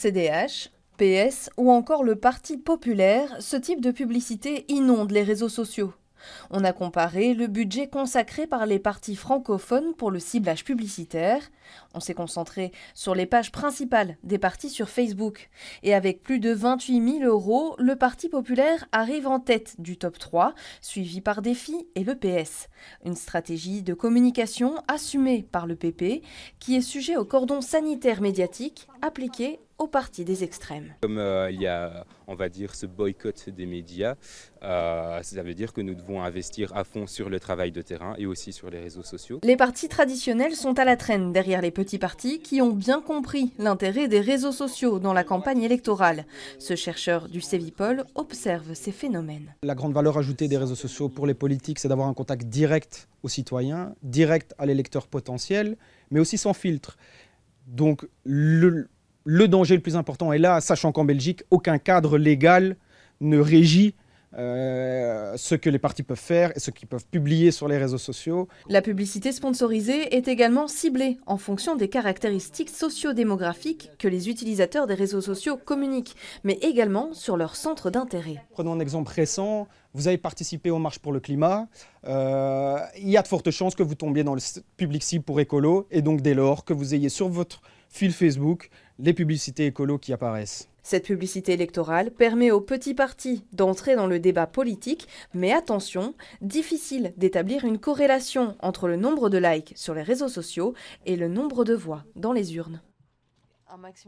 CDH, PS ou encore le Parti populaire, ce type de publicité inonde les réseaux sociaux. On a comparé le budget consacré par les partis francophones pour le ciblage publicitaire. On s'est concentré sur les pages principales des partis sur Facebook. Et avec plus de 28 000 euros, le Parti populaire arrive en tête du top 3, suivi par Défi et le PS. Une stratégie de communication assumée par le PP, qui est sujet au cordon sanitaire médiatique appliqué au parti des extrêmes. Comme euh, il y a, on va dire, ce boycott des médias, euh, ça veut dire que nous devons investir à fond sur le travail de terrain et aussi sur les réseaux sociaux. Les partis traditionnels sont à la traîne derrière les petits partis qui ont bien compris l'intérêt des réseaux sociaux dans la campagne électorale. Ce chercheur du Cévipol observe ces phénomènes. La grande valeur ajoutée des réseaux sociaux pour les politiques, c'est d'avoir un contact direct aux citoyens, direct à l'électeur potentiel, mais aussi sans filtre. Donc le, le danger le plus important est là, sachant qu'en Belgique, aucun cadre légal ne régit euh, euh, ce que les partis peuvent faire et ce qu'ils peuvent publier sur les réseaux sociaux. La publicité sponsorisée est également ciblée en fonction des caractéristiques sociodémographiques que les utilisateurs des réseaux sociaux communiquent, mais également sur leur centre d'intérêt. Prenons un exemple récent, vous avez participé aux marches pour le climat, euh, il y a de fortes chances que vous tombiez dans le public cible pour écolo et donc dès lors que vous ayez sur votre fil Facebook les publicités écolo qui apparaissent. Cette publicité électorale permet aux petits partis d'entrer dans le débat politique, mais attention, difficile d'établir une corrélation entre le nombre de likes sur les réseaux sociaux et le nombre de voix dans les urnes.